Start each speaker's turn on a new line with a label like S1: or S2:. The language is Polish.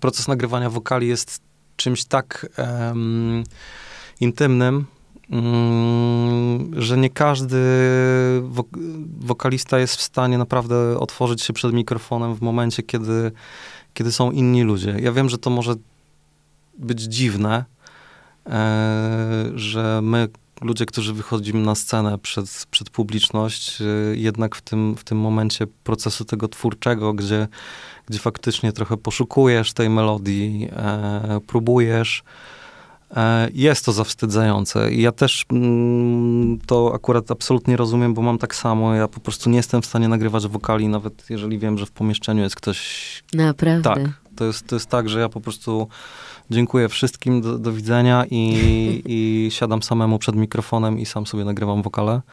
S1: proces nagrywania wokali jest czymś tak um, intymnym, um, że nie każdy wokalista jest w stanie naprawdę otworzyć się przed mikrofonem w momencie, kiedy, kiedy są inni ludzie. Ja wiem, że to może być dziwne, e, że my ludzie, którzy wychodzą na scenę przed, przed publiczność, y, jednak w tym, w tym momencie procesu tego twórczego, gdzie, gdzie faktycznie trochę poszukujesz tej melodii, e, próbujesz, e, jest to zawstydzające. ja też mm, to akurat absolutnie rozumiem, bo mam tak samo. Ja po prostu nie jestem w stanie nagrywać wokali, nawet jeżeli wiem, że w pomieszczeniu jest ktoś.
S2: Naprawdę. Tak.
S1: To jest, to jest tak, że ja po prostu dziękuję wszystkim, do, do widzenia i, i siadam samemu przed mikrofonem i sam sobie nagrywam wokale.